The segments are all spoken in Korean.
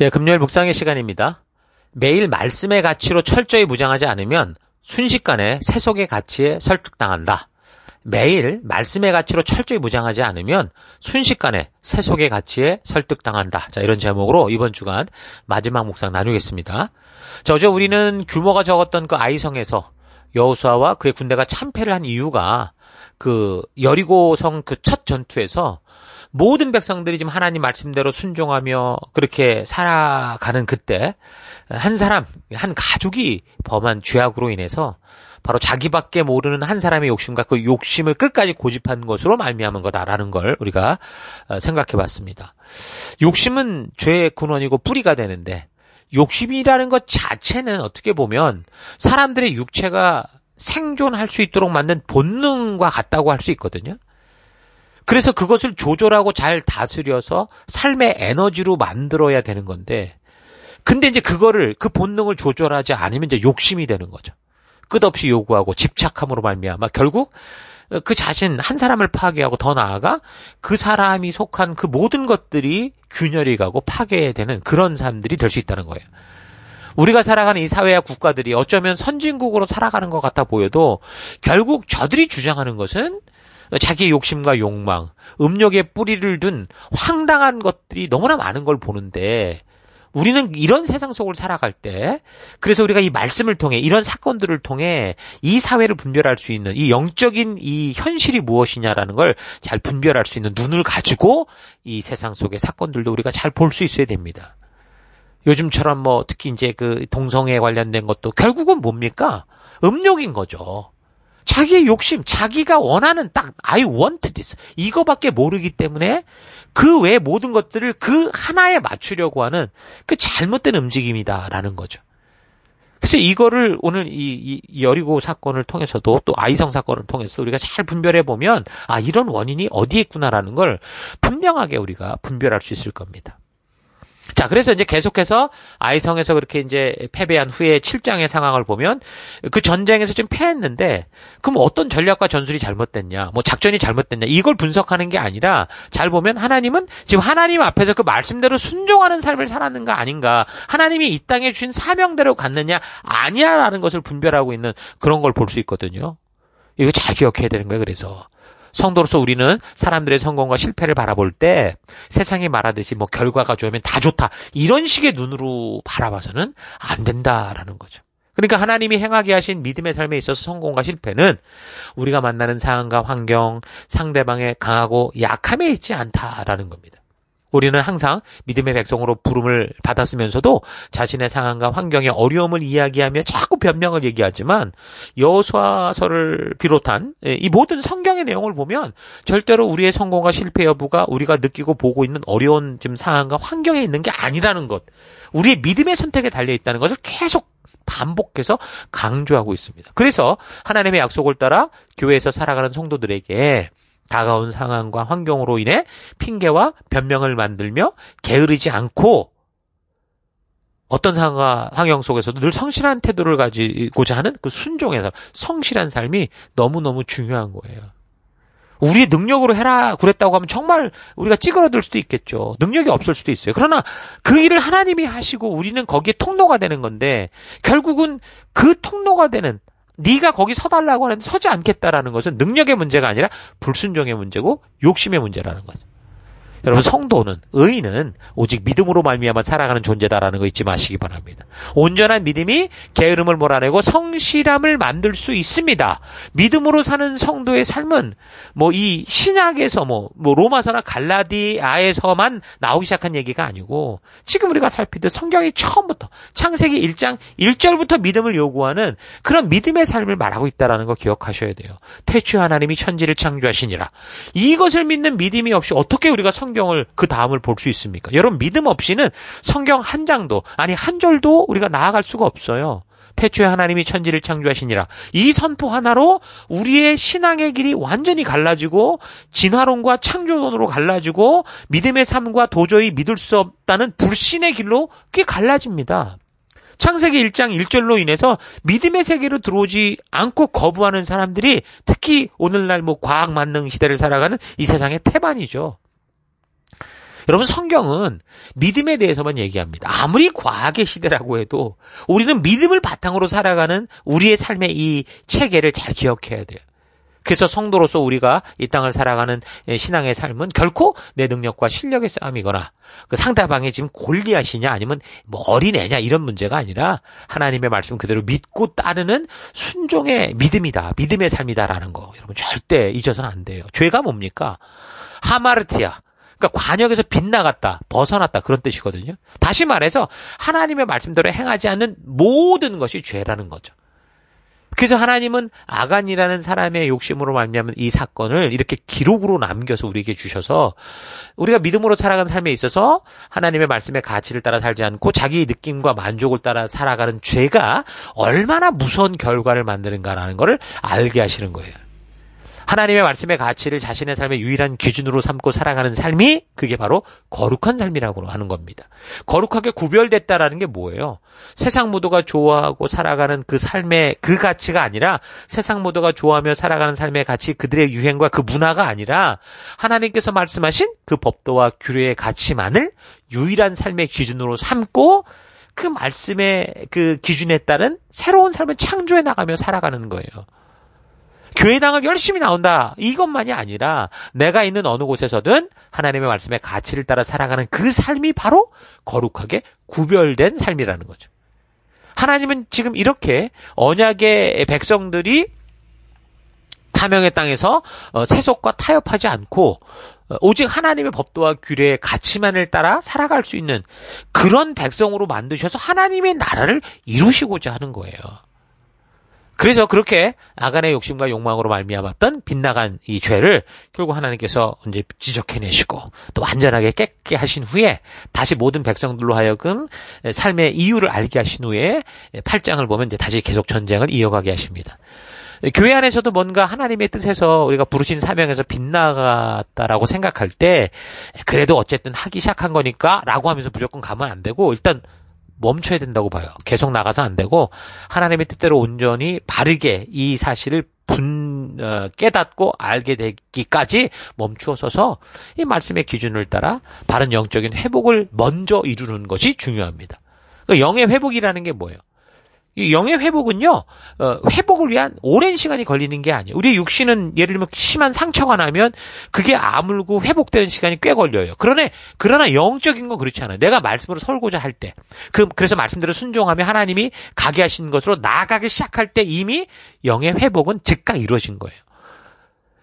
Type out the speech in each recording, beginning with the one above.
예, 금요일 묵상의 시간입니다. 매일 말씀의 가치로 철저히 무장하지 않으면 순식간에 세속의 가치에 설득당한다. 매일 말씀의 가치로 철저히 무장하지 않으면 순식간에 세속의 가치에 설득당한다. 자, 이런 제목으로 이번 주간 마지막 묵상 나누겠습니다. 자, 어제 우리는 규모가 적었던 그 아이성에서 여호수아와 그의 군대가 참패를 한 이유가 그 여리고성 그 첫 전투에서 모든 백성들이 지금 하나님 말씀대로 순종하며 그렇게 살아가는 그때 한 사람, 한 가족이 범한 죄악으로 인해서 바로 자기밖에 모르는 한 사람의 욕심과 그 욕심을 끝까지 고집한 것으로 말미암은 거다라는 걸 우리가 어, 생각해 봤습니다. 욕심은 죄의 근원이고 뿌리가 되는데 욕심이라는 것 자체는 어떻게 보면 사람들의 육체가 생존할 수 있도록 만든 본능과 같다고 할 수 있거든요. 그래서 그것을 조절하고 잘 다스려서 삶의 에너지로 만들어야 되는 건데, 근데 이제 그거를, 그 본능을 조절하지 않으면 이제 욕심이 되는 거죠. 끝없이 요구하고 집착함으로 말미암아 결국 그 자신 한 사람을 파괴하고 더 나아가 그 사람이 속한 그 모든 것들이 균열이 가고 파괴되는 그런 사람들이 될 수 있다는 거예요. 우리가 살아가는 이 사회와 국가들이 어쩌면 선진국으로 살아가는 것 같아 보여도 결국 저들이 주장하는 것은 자기의 욕심과 욕망, 음력의 뿌리를 둔 황당한 것들이 너무나 많은 걸 보는데 우리는 이런 세상 속을 살아갈 때 그래서 우리가 이 말씀을 통해 이런 사건들을 통해 이 사회를 분별할 수 있는 이 영적인 이 현실이 무엇이냐라는 걸 잘 분별할 수 있는 눈을 가지고 이 세상 속의 사건들도 우리가 잘 볼 수 있어야 됩니다. 요즘처럼 뭐 특히 이제 그 동성애 관련된 것도 결국은 뭡니까? 음욕인 거죠. 자기의 욕심, 자기가 원하는 딱 I want this 이거밖에 모르기 때문에 그 외 모든 것들을 그 하나에 맞추려고 하는 그 잘못된 움직임이다라는 거죠. 그래서 이거를 오늘 이, 이 여리고 사건을 통해서도 또 아이성 사건을 통해서 우리가 잘 분별해 보면 아 이런 원인이 어디에 있구나라는 걸 분명하게 우리가 분별할 수 있을 겁니다. 자, 그래서 이제 계속해서 아이성에서 그렇게 이제 패배한 후에 7장의 상황을 보면 그 전쟁에서 좀 패했는데 그럼 어떤 전략과 전술이 잘못됐냐, 뭐 작전이 잘못됐냐 이걸 분석하는 게 아니라 잘 보면 하나님은 지금 하나님 앞에서 그 말씀대로 순종하는 삶을 살았는가 아닌가, 하나님이 이 땅에 주신 사명대로 갔느냐 아니야라는 것을 분별하고 있는 그런 걸 볼 수 있거든요. 이거 잘 기억해야 되는 거예요. 그래서 성도로서 우리는 사람들의 성공과 실패를 바라볼 때 세상이 말하듯이 뭐 결과가 좋으면 다 좋다. 이런 식의 눈으로 바라봐서는 안 된다라는 거죠. 그러니까 하나님이 행하게 하신 믿음의 삶에 있어서 성공과 실패는 우리가 만나는 상황과 환경, 상대방의 강하고 약함에 있지 않다라는 겁니다. 우리는 항상 믿음의 백성으로 부름을 받았으면서도 자신의 상황과 환경의 어려움을 이야기하며 자꾸 변명을 얘기하지만 여호수아서를 비롯한 예, 이 모든 성경의 내용을 보면 절대로 우리의 성공과 실패 여부가 우리가 느끼고 보고 있는 어려운 지금 상황과 환경에 있는 게 아니라는 것, 우리의 믿음의 선택에 달려 있다는 것을 계속 반복해서 강조하고 있습니다. 그래서 하나님의 약속을 따라 교회에서 살아가는 성도들에게 다가온 상황과 환경으로 인해 핑계와 변명을 만들며 게으르지 않고 어떤 상황과 환경 속에서도 늘 성실한 태도를 가지고자 하는 그 순종의 삶, 성실한 삶이 너무너무 중요한 거예요. 우리의 능력으로 해라 그랬다고 하면 정말 우리가 찌그러들 수도 있겠죠. 능력이 없을 수도 있어요. 그러나 그 일을 하나님이 하시고 우리는 거기에 통로가 되는 건데 결국은 그 통로가 되는 네가 거기 서달라고 하는데 서지 않겠다라는 것은 능력의 문제가 아니라 불순종의 문제고 욕심의 문제라는 거죠. 여러분 성도는 의인은 오직 믿음으로 말미암아 살아가는 존재다라는 거 잊지 마시기 바랍니다. 온전한 믿음이 게으름을 몰아내고 성실함을 만들 수 있습니다. 믿음으로 사는 성도의 삶은 뭐 이 신약에서 뭐, 뭐 로마서나 갈라디아에서만 나오기 시작한 얘기가 아니고 지금 우리가 살피듯 성경이 처음부터 창세기 1장 1절부터 믿음을 요구하는 그런 믿음의 삶을 말하고 있다라는 거 기억하셔야 돼요. 태초 하나님이 천지를 창조하시니라. 이것을 믿는 믿음이 없이 어떻게 우리가 성 성경을 그 다음을 볼 수 있습니까? 여러분 믿음 없이는 성경 한 장도 아니 한 절도 우리가 나아갈 수가 없어요. 태초에 하나님이 천지를 창조하시니라. 이 선포 하나로 우리의 신앙의 길이 완전히 갈라지고 진화론과 창조론으로 갈라지고 믿음의 삶과 도저히 믿을 수 없다는 불신의 길로 꽤 갈라집니다. 창세기 1장 1절로 인해서 믿음의 세계로 들어오지 않고 거부하는 사람들이 특히 오늘날 뭐 과학 만능 시대를 살아가는 이 세상의 태반이죠. 여러분 성경은 믿음에 대해서만 얘기합니다. 아무리 과학의 시대라고 해도 우리는 믿음을 바탕으로 살아가는 우리의 삶의 이 체계를 잘 기억해야 돼요. 그래서 성도로서 우리가 이 땅을 살아가는 예, 신앙의 삶은 결코 내 능력과 실력의 싸움이거나 그 상대방이 지금 골리하시냐 아니면 뭐 어린애냐 이런 문제가 아니라 하나님의 말씀 그대로 믿고 따르는 순종의 믿음이다. 믿음의 삶이다라는 거. 여러분 절대 잊어서는 안 돼요. 죄가 뭡니까? 하마르티아. 그러니까 관역에서 빗나갔다, 벗어났다 그런 뜻이거든요. 다시 말해서 하나님의 말씀대로 행하지 않는 모든 것이 죄라는 거죠. 그래서 하나님은 아간이라는 사람의 욕심으로 말미암은 이 사건을 이렇게 기록으로 남겨서 우리에게 주셔서 우리가 믿음으로 살아가는 삶에 있어서 하나님의 말씀의 가치를 따라 살지 않고 자기 느낌과 만족을 따라 살아가는 죄가 얼마나 무서운 결과를 만드는가라는 것을 알게 하시는 거예요. 하나님의 말씀의 가치를 자신의 삶의 유일한 기준으로 삼고 살아가는 삶이 그게 바로 거룩한 삶이라고 하는 겁니다. 거룩하게 구별됐다라는 게 뭐예요? 세상 모두가 좋아하고 살아가는 그 삶의 그 가치가 아니라 세상 모두가 좋아하며 살아가는 삶의 가치 그들의 유행과 그 문화가 아니라 하나님께서 말씀하신 그 법도와 규례의 가치만을 유일한 삶의 기준으로 삼고 그 말씀의 그 기준에 따른 새로운 삶을 창조해 나가며 살아가는 거예요. 교회당을 열심히 나온다. 이것만이 아니라 내가 있는 어느 곳에서든 하나님의 말씀의 가치를 따라 살아가는 그 삶이 바로 거룩하게 구별된 삶이라는 거죠. 하나님은 지금 이렇게 언약의 백성들이 사명의 땅에서 어, 세속과 타협하지 않고 어, 오직 하나님의 법도와 규례의 가치만을 따라 살아갈 수 있는 그런 백성으로 만드셔서 하나님의 나라를 이루시고자 하는 거예요. 그래서 그렇게 아간의 욕심과 욕망으로 말미암았던 빗나간 이 죄를 결국 하나님께서 이제 지적해내시고 또 완전하게 깨끗게 하신 후에 다시 모든 백성들로 하여금 삶의 이유를 알게 하신 후에 8장을 보면 이제 다시 계속 전쟁을 이어가게 하십니다. 교회 안에서도 뭔가 하나님의 뜻에서 우리가 부르신 사명에서 빗나갔다라고 생각할 때 그래도 어쨌든 하기 시작한 거니까라고 하면서 무조건 가면 안 되고 일단 멈춰야 된다고 봐요. 계속 나가서 안 되고 하나님의 뜻대로 온전히 바르게 이 사실을 분 어, 깨닫고 알게 되기까지 멈추어 서서 이 말씀의 기준을 따라 바른 영적인 회복을 먼저 이루는 것이 중요합니다. 그 영의 회복이라는 게 뭐예요? 이 영의 회복은요, 어, 회복을 위한 오랜 시간이 걸리는 게 아니에요. 우리 육신은 예를 들면 심한 상처가 나면 그게 아물고 회복되는 시간이 꽤 걸려요. 그러네, 그러나 영적인 건 그렇지 않아요. 내가 말씀으로 설고자 할 때. 그, 그래서 말씀대로 순종하며 하나님이 가게 하신 것으로 나아가기 시작할 때 이미 영의 회복은 즉각 이루어진 거예요.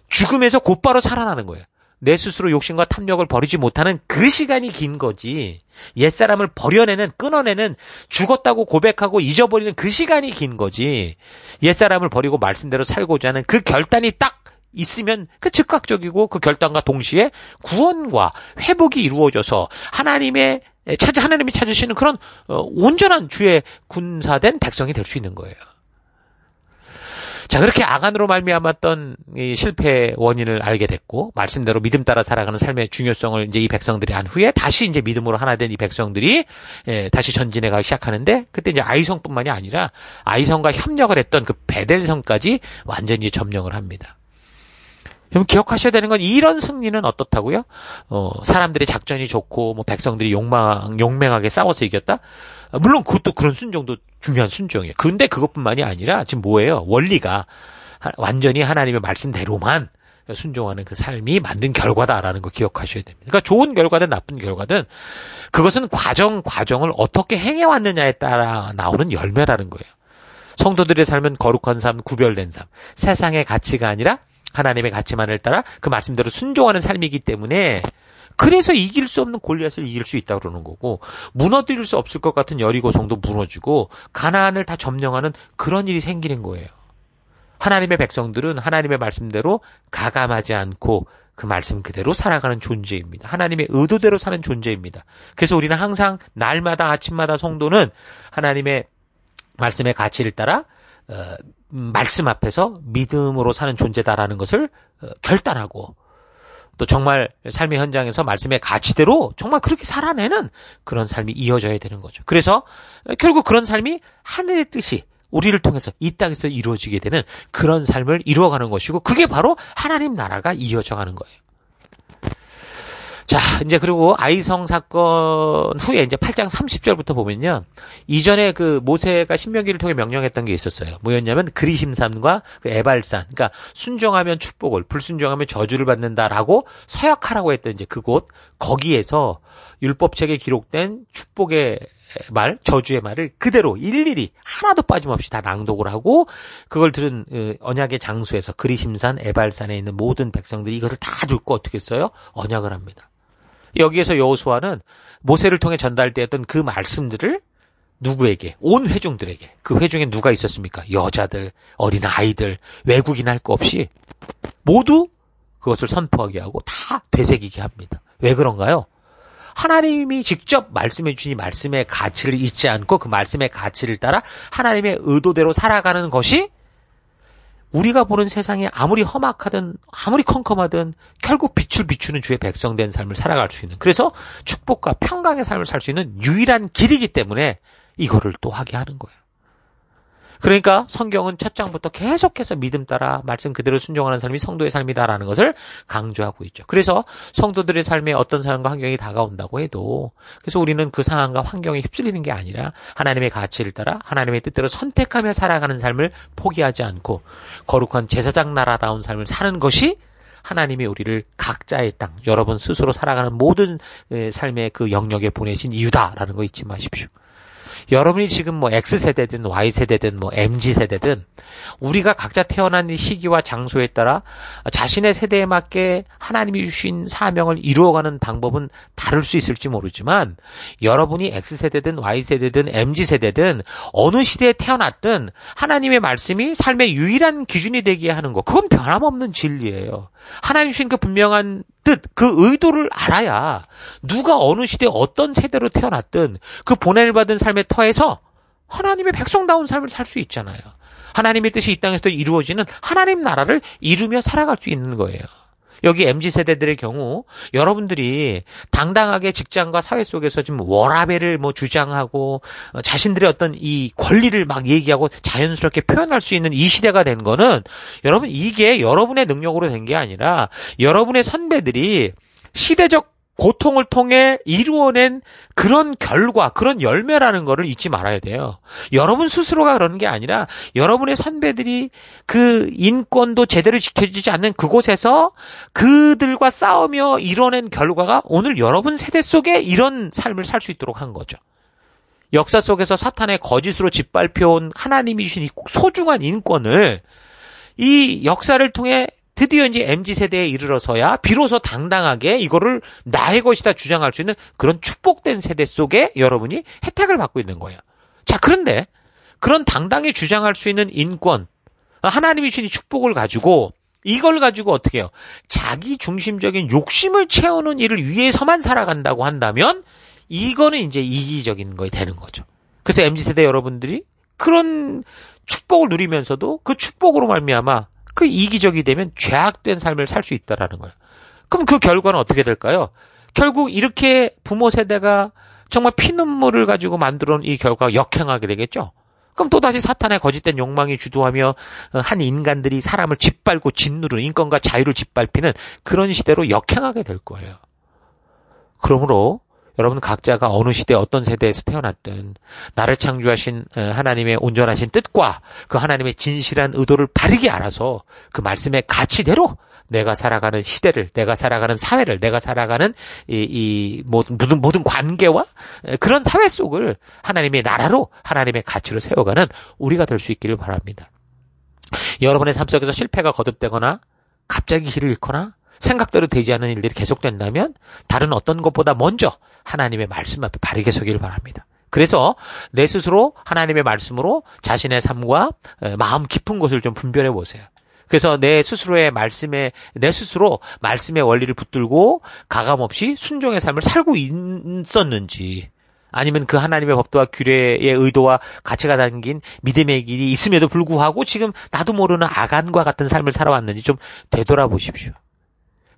죽음에서 곧바로 살아나는 거예요. 내 스스로 욕심과 탐욕을 버리지 못하는 그 시간이 긴 거지. 옛사람을 버려내는, 끊어내는, 죽었다고 고백하고 잊어버리는 그 시간이 긴 거지. 옛사람을 버리고 말씀대로 살고자 하는 그 결단이 딱 있으면 그 즉각적이고 그 결단과 동시에 구원과 회복이 이루어져서 하나님의 찾아 하나님이 찾으시는 그런 어, 온전한 주의 군사된 백성이 될 수 있는 거예요. 자, 그렇게 아간으로 말미암았던 이 실패 원인을 알게 됐고 말씀대로 믿음 따라 살아가는 삶의 중요성을 이제 이 백성들이 한 후에 다시 이제 믿음으로 하나 된 이 백성들이 예, 다시 전진해 가기 시작하는데 그때 이제 아이성뿐만이 아니라 아이성과 협력을 했던 그 베델성까지 완전히 점령을 합니다. 여러분 기억하셔야 되는 건 이런 승리는 어떻다고요? 어, 사람들이 작전이 좋고 뭐 백성들이 욕망 용맹하게 싸워서 이겼다. 물론 그것도 그런 순종도 중요한 순종이에요. 근데 그것뿐만이 아니라 지금 뭐예요? 원리가 완전히 하나님의 말씀대로만 순종하는 그 삶이 만든 결과다라는 거 기억하셔야 됩니다. 그러니까 좋은 결과든 나쁜 결과든 그것은 과정 과정을 어떻게 행해 왔느냐에 따라 나오는 열매라는 거예요. 성도들의 삶은 거룩한 삶, 구별된 삶, 세상의 가치가 아니라 하나님의 가치만을 따라 그 말씀대로 순종하는 삶이기 때문에 그래서 이길 수 없는 골리앗을 이길 수 있다 그러는 거고 무너뜨릴 수 없을 것 같은 여리고성도 무너지고 가나안을 다 점령하는 그런 일이 생기는 거예요. 하나님의 백성들은 하나님의 말씀대로 가감하지 않고 그 말씀 그대로 살아가는 존재입니다. 하나님의 의도대로 사는 존재입니다. 그래서 우리는 항상 날마다 아침마다 성도는 하나님의 말씀의 가치를 따라 어, 말씀 앞에서 믿음으로 사는 존재다라는 것을 어, 결단하고 또 정말 삶의 현장에서 말씀의 가치대로 정말 그렇게 살아내는 그런 삶이 이어져야 되는 거죠. 그래서 어, 결국 그런 삶이 하늘의 뜻이 우리를 통해서 이 땅에서 이루어지게 되는 그런 삶을 이루어가는 것이고 그게 바로 하나님 나라가 이어져가는 거예요. 자, 이제 그리고 아이성 사건 후에 이제 8장 30절부터 보면요. 이전에 그 모세가 신명기를 통해 명령했던 게 있었어요. 뭐였냐면 그리심산과 그 에발산. 그러니까 순종하면 축복을, 불순종하면 저주를 받는다라고 서약하라고 했던 이제 그곳 거기에서 율법책에 기록된 축복의 말, 저주의 말을 그대로 일일이 하나도 빠짐없이 다 낭독을 하고 그걸 들은 어, 언약의 장소에서 그리심산, 에발산에 있는 모든 백성들이 이것을 다 듣고 어떻게 했어요 언약을 합니다. 여기에서 여호수아는 모세를 통해 전달되었던 그 말씀들을 누구에게 온 회중들에게 그 회중에 누가 있었습니까? 여자들, 어린 아이들, 외국인 할 거 없이 모두 그것을 선포하게 하고 다 되새기게 합니다. 왜 그런가요? 하나님이 직접 말씀해 주신 이 말씀의 가치를 잊지 않고 그 말씀의 가치를 따라 하나님의 의도대로 살아가는 것이 우리가 보는 세상이 아무리 험악하든 아무리 컴컴하든 결국 빛을 비추는 주의 백성된 삶을 살아갈 수 있는 그래서 축복과 평강의 삶을 살 수 있는 유일한 길이기 때문에 이거를 또 하게 하는 거예요. 그러니까 성경은 첫 장부터 계속해서 믿음 따라 말씀 그대로 순종하는 삶이 성도의 삶이다라는 것을 강조하고 있죠. 그래서 성도들의 삶에 어떤 상황과 환경이 다가온다고 해도 그래서 우리는 그 상황과 환경에 휩쓸리는 게 아니라 하나님의 가치를 따라 하나님의 뜻대로 선택하며 살아가는 삶을 포기하지 않고 거룩한 제사장 나라다운 삶을 사는 것이 하나님이 우리를 각자의 땅, 여러분 스스로 살아가는 모든 삶의 그 영역에 보내신 이유다라는 거 잊지 마십시오. 여러분이 지금 뭐 X세대든 Y세대든 뭐 MZ세대든 우리가 각자 태어난 시기와 장소에 따라 자신의 세대에 맞게 하나님이 주신 사명을 이루어가는 방법은 다를 수 있을지 모르지만 여러분이 X세대든 Y세대든 MZ세대든 어느 시대에 태어났든 하나님의 말씀이 삶의 유일한 기준이 되게 하는 거 그건 변함없는 진리예요. 하나님 주신 그 분명한 뜻, 그 의도를 알아야 누가 어느 시대 어떤 세대로 태어났든 그 보내를 받은 삶의 터에서 하나님의 백성다운 삶을 살 수 있잖아요. 하나님의 뜻이 이 땅에서 이루어지는 하나님 나라를 이루며 살아갈 수 있는 거예요. 여기 MZ 세대들의 경우 여러분들이 당당하게 직장과 사회 속에서 지금 워라밸을 뭐 주장하고 어, 자신들의 어떤 이 권리를 막 얘기하고 자연스럽게 표현할 수 있는 이 시대가 된 거는 여러분 이게 여러분의 능력으로 된 게 아니라 여러분의 선배들이 시대적 고통을 통해 이루어낸 그런 결과, 그런 열매라는 거를 잊지 말아야 돼요. 여러분 스스로가 그러는 게 아니라 여러분의 선배들이 그 인권도 제대로 지켜지지 않는 그곳에서 그들과 싸우며 이뤄낸 결과가 오늘 여러분 세대 속에 이런 삶을 살 수 있도록 한 거죠. 역사 속에서 사탄의 거짓으로 짓밟혀온 하나님이 주신 이 소중한 인권을 이 역사를 통해 드디어 이제 MZ 세대에 이르러서야 비로소 당당하게 이거를 나의 것이다 주장할 수 있는 그런 축복된 세대 속에 여러분이 혜택을 받고 있는 거예요. 자, 그런데 그런 당당히 주장할 수 있는 인권, 하나님이 주신 축복을 가지고 이걸 가지고 어떻게 해요? 자기 중심적인 욕심을 채우는 일을 위해서만 살아간다고 한다면 이거는 이제 이기적인 거에 되는 거죠. 그래서 MZ 세대 여러분들이 그런 축복을 누리면서도 그 축복으로 말미암아 그 이기적이 되면 죄악된 삶을 살 수 있다라는 거예요. 그럼 그 결과는 어떻게 될까요? 결국 이렇게 부모 세대가 정말 피눈물을 가지고 만들어 놓은 이 결과가 역행하게 되겠죠. 그럼 또다시 사탄의 거짓된 욕망이 주도하며 한 인간들이 사람을 짓밟고 짓누르는 인권과 자유를 짓밟히는 그런 시대로 역행하게 될 거예요. 그러므로 여러분 각자가 어느 시대 어떤 세대에서 태어났든 나를 창조하신 하나님의 온전하신 뜻과 그 하나님의 진실한 의도를 바르게 알아서 그 말씀의 가치대로 내가 살아가는 시대를 내가 살아가는 사회를 내가 살아가는 이, 이 모든 모든 관계와 그런 사회 속을 하나님의 나라로 하나님의 가치로 세워가는 우리가 될 수 있기를 바랍니다. 여러분의 삶 속에서 실패가 거듭되거나 갑자기 길을 잃거나 생각대로 되지 않은 일들이 계속된다면 다른 어떤 것보다 먼저 하나님의 말씀 앞에 바르게 서기를 바랍니다. 그래서 내 스스로 하나님의 말씀으로 자신의 삶과 마음 깊은 것을 좀 분별해 보세요. 그래서 내 스스로의 말씀에 내 스스로 말씀의 원리를 붙들고 가감 없이 순종의 삶을 살고 있었는지 아니면 그 하나님의 법도와 규례의 의도와 가치가 담긴 믿음의 길이 있음에도 불구하고 지금 나도 모르는 아간과 같은 삶을 살아왔는지 좀 되돌아보십시오.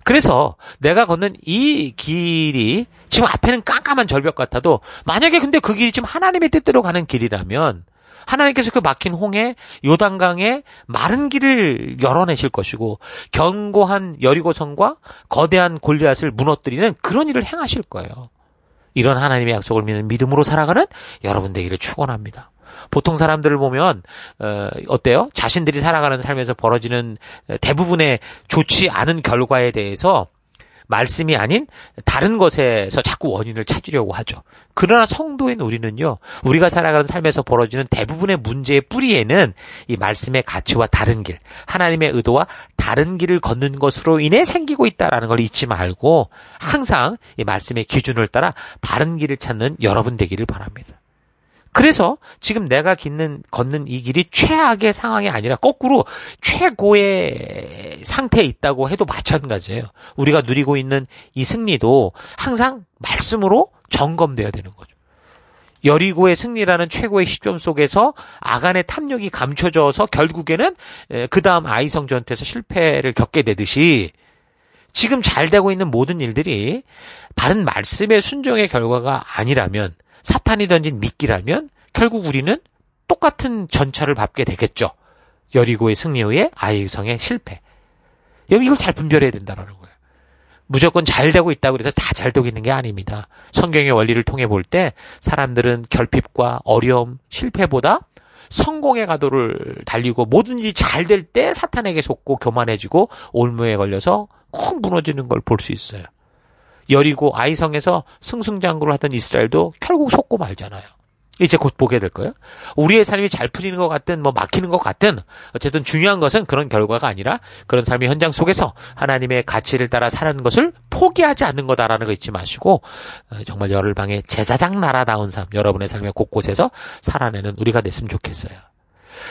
그래서 내가 걷는 이 길이 지금 앞에는 깜깜한 절벽 같아도 만약에 근데 그 길이 지금 하나님의 뜻대로 가는 길이라면 하나님께서 그 막힌 홍해 요단강에 마른 길을 열어내실 것이고 견고한 여리고성과 거대한 골리앗을 무너뜨리는 그런 일을 행하실 거예요. 이런 하나님의 약속을 믿는 믿음으로 살아가는 여러분 되기를 축원합니다. 보통 사람들을 보면 어, 어때요? 자신들이 살아가는 삶에서 벌어지는 대부분의 좋지 않은 결과에 대해서 말씀이 아닌 다른 것에서 자꾸 원인을 찾으려고 하죠. 그러나 성도인 우리는요, 우리가 살아가는 삶에서 벌어지는 대부분의 문제의 뿌리에는 이 말씀의 가치와 다른 길, 하나님의 의도와 다른 길을 걷는 것으로 인해 생기고 있다라는 걸 잊지 말고 항상 이 말씀의 기준을 따라 바른 길을 찾는 여러분 되기를 바랍니다. 그래서 지금 내가 걷는, 걷는 이 길이 최악의 상황이 아니라 거꾸로 최고의 상태에 있다고 해도 마찬가지예요. 우리가 누리고 있는 이 승리도 항상 말씀으로 점검돼야 되는 거죠. 여리고의 승리라는 최고의 시점 속에서 아간의 탐욕이 감춰져서 결국에는 그 다음 아이성 전투에서 실패를 겪게 되듯이 지금 잘 되고 있는 모든 일들이 다른 말씀의 순종의 결과가 아니라면 사탄이 던진 미끼라면 결국 우리는 똑같은 전철을 밟게 되겠죠. 여리고의 승리 후에 아이성의 실패. 여러분 이걸 잘 분별해야 된다라는 거예요. 무조건 잘 되고 있다고 해서 다 잘 되고 있는 게 아닙니다. 성경의 원리를 통해 볼 때 사람들은 결핍과 어려움, 실패보다 성공의 가도를 달리고 뭐든지 잘 될 때 사탄에게 속고 교만해지고 올무에 걸려서 콩 무너지는 걸 볼 수 있어요. 여리고 아이성에서 승승장구를 하던 이스라엘도 결국 속고 말잖아요. 이제 곧 보게 될 거예요. 우리의 삶이 잘 풀리는 것 같든 뭐 막히는 것 같든 어쨌든 중요한 것은 그런 결과가 아니라 그런 삶의 현장 속에서 하나님의 가치를 따라 사는 것을 포기하지 않는 거다라는 거 잊지 마시고 어, 정말 열흘방의 제사장 나라다운 삶 여러분의 삶의 곳곳에서 살아내는 우리가 됐으면 좋겠어요.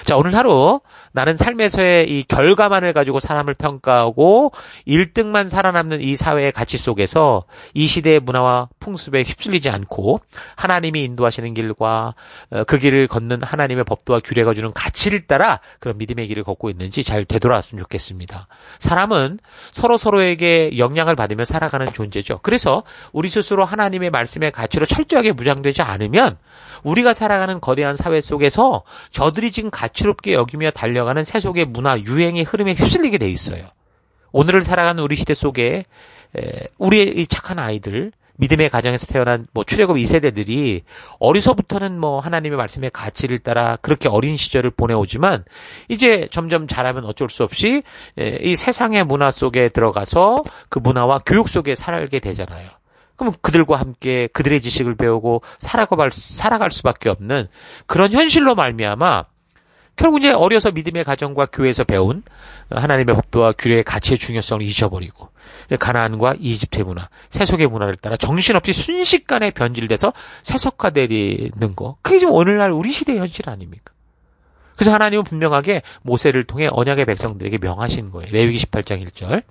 자, 오늘 하루 나는 삶에서의 이 결과만을 가지고 사람을 평가하고 1등만 살아남는 이 사회의 가치 속에서 이 시대의 문화와 풍습에 휩쓸리지 않고 하나님이 인도하시는 길과 어, 그 길을 걷는 하나님의 법도와 규례가 주는 가치를 따라 그런 믿음의 길을 걷고 있는지 잘 되돌아왔으면 좋겠습니다. 사람은 서로 서로에게 영향을 받으며 살아가는 존재죠. 그래서 우리 스스로 하나님의 말씀의 가치로 철저하게 무장되지 않으면 우리가 살아가는 거대한 사회 속에서 저들이 지금 가치롭게 여기며 달려가는 세속의 문화, 유행의 흐름에 휩쓸리게 돼 있어요. 오늘을 살아가는 우리 시대 속에 우리의 착한 아이들, 믿음의 가정에서 태어난 뭐 출애굽 2세대들이 어리서부터는 뭐 하나님의 말씀의 가치를 따라 그렇게 어린 시절을 보내오지만 이제 점점 자라면 어쩔 수 없이 이 세상의 문화 속에 들어가서 그 문화와 교육 속에 살게 되잖아요. 그럼 그들과 함께 그들의 지식을 배우고 살아갈, 살아갈 수밖에 없는 그런 현실로 말미암아 결국 이제 어려서 믿음의 가정과 교회에서 배운 하나님의 법도와 규례의 가치의 중요성을 잊어버리고 가나안과 이집트의 문화, 세속의 문화를 따라 정신없이 순식간에 변질돼서 세속화되는 거. 그게 지금 오늘날 우리 시대의 현실 아닙니까? 그래서 하나님은 분명하게 모세를 통해 언약의 백성들에게 명하신 거예요. 레위기 18장 1절.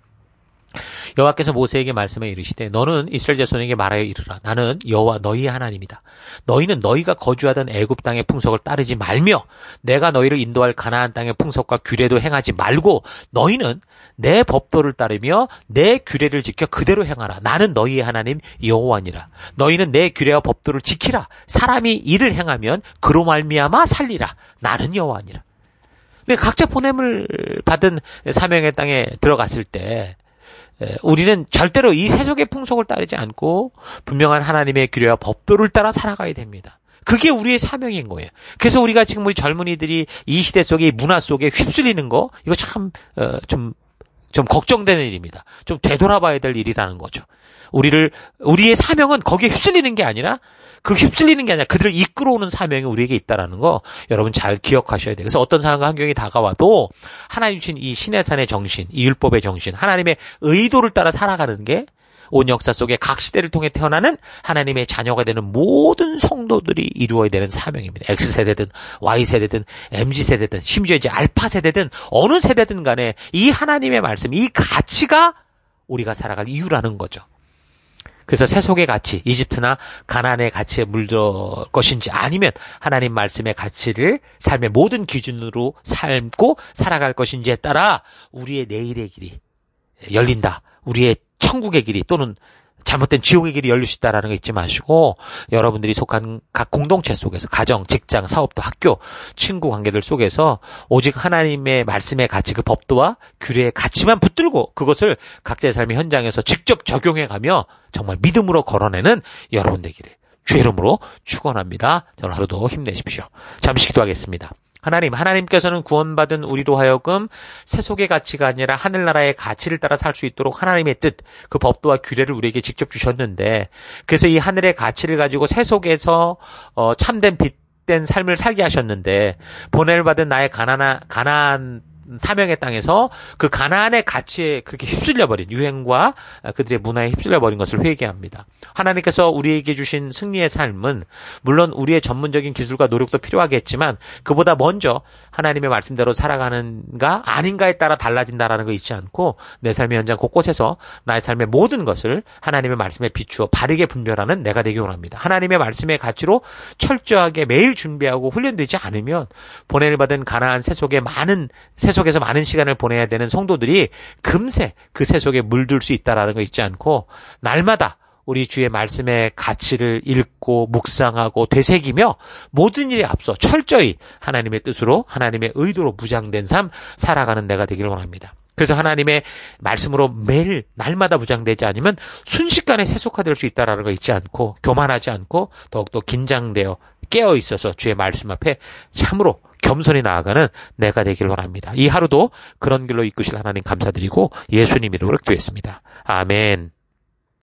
여호와께서 모세에게 말씀해 이르시되 너는 이스라엘 자손에게 말하여 이르라 나는 여호와 너희의 하나님이다 너희는 너희가 거주하던 애굽 땅의 풍속을 따르지 말며 내가 너희를 인도할 가나안 땅의 풍속과 규례도 행하지 말고 너희는 내 법도를 따르며 내 규례를 지켜 그대로 행하라 나는 너희의 하나님 여호와니라 너희는 내 규례와 법도를 지키라 사람이 이를 행하면 그로 말미암아 살리라 나는 여호와니라 근데 각자 보냄을 받은 사명의 땅에 들어갔을 때 예, 우리는 절대로 이 세속의 풍속을 따르지 않고 분명한 하나님의 규례와 법도를 따라 살아가야 됩니다. 그게 우리의 사명인 거예요. 그래서 우리가 지금 우리 젊은이들이 이 시대 속에 문화 속에 휩쓸리는 거 이거 참좀좀 어, 좀 걱정되는 일입니다. 좀 되돌아봐야 될 일이라는 거죠. 우리를 우리의 사명은 거기에 휩쓸리는 게 아니라 그 휩쓸리는 게 아니라 그들을 이끌어오는 사명이 우리에게 있다라는 거 여러분 잘 기억하셔야 돼요. 그래서 어떤 상황과 환경이 다가와도 하나님 주신 이 신의 산의 정신, 이 율법의 정신, 하나님의 의도를 따라 살아가는 게 온 역사 속에 각 시대를 통해 태어나는 하나님의 자녀가 되는 모든 성도들이 이루어야 되는 사명입니다. X세대든 Y세대든 MZ세대든 심지어 이제 알파세대든 어느 세대든 간에 이 하나님의 말씀, 이 가치가 우리가 살아갈 이유라는 거죠. 그래서 세속의 가치, 이집트나 가난의 가치에 물들 것인지 아니면 하나님 말씀의 가치를 삶의 모든 기준으로 삶고 살아갈 것인지에 따라 우리의 내일의 길이 열린다. 우리의 천국의 길이 또는 잘못된 지옥의 길이 열릴 수 있다라는 거 잊지 마시고 여러분들이 속한 각 공동체 속에서 가정, 직장, 사업도 학교, 친구 관계들 속에서 오직 하나님의 말씀의 가치 그 법도와 규례의 가치만 붙들고 그것을 각자의 삶의 현장에서 직접 적용해 가며 정말 믿음으로 걸어내는 여러분 되기를 주의 이름으로 축원합니다. 저는 하루도 힘내십시오. 잠시 기도하겠습니다. 하나님, 하나님께서는 구원받은 우리로 하여금 세속의 가치가 아니라 하늘나라의 가치를 따라 살 수 있도록 하나님의 뜻, 그 법도와 규례를 우리에게 직접 주셨는데, 그래서 이 하늘의 가치를 가지고 세속에서 어, 참된 빛, 된 삶을 살게 하셨는데 보낼 받은 나의 가난한 가난 사명의 땅에서 그가난의 가치에 그렇게 휩쓸려 버린 유행과 그들의 문화에 휩쓸려 버린 것을 회개합니다. 하나님께서 우리에게 주신 승리의 삶은 물론 우리의 전문적인 기술과 노력도 필요하겠지만 그보다 먼저 하나님의 말씀대로 살아가는가 아닌가에 따라 달라진다라는 거 잊지 않고 내 삶의 현장 곳곳에서 나의 삶의 모든 것을 하나님의 말씀에 비추어 바르게 분별하는 내가 되기 원합니다. 하나님의 말씀의 가치로 철저하게 매일 준비하고 훈련되지 않으면 보내를 받은 가난한새 속에 많은 새 세속에서 많은 시간을 보내야 되는 성도들이 금세 그 세속에 물들 수 있다라는 거 잊지 않고 날마다 우리 주의 말씀의 가치를 읽고 묵상하고 되새기며 모든 일에 앞서 철저히 하나님의 뜻으로 하나님의 의도로 무장된 삶 살아가는 내가 되기를 원합니다. 그래서 하나님의 말씀으로 매일 날마다 무장되지 않으면 순식간에 세속화될 수 있다라는 거 잊지 않고 교만하지 않고 더욱더 긴장되어 깨어 있어서 주의 말씀 앞에 참으로 겸손히 나아가는 내가 되길 원합니다. 이 하루도 그런 길로 이끄실 하나님 감사드리고 예수님 이름으로 기도했습니다. 아멘.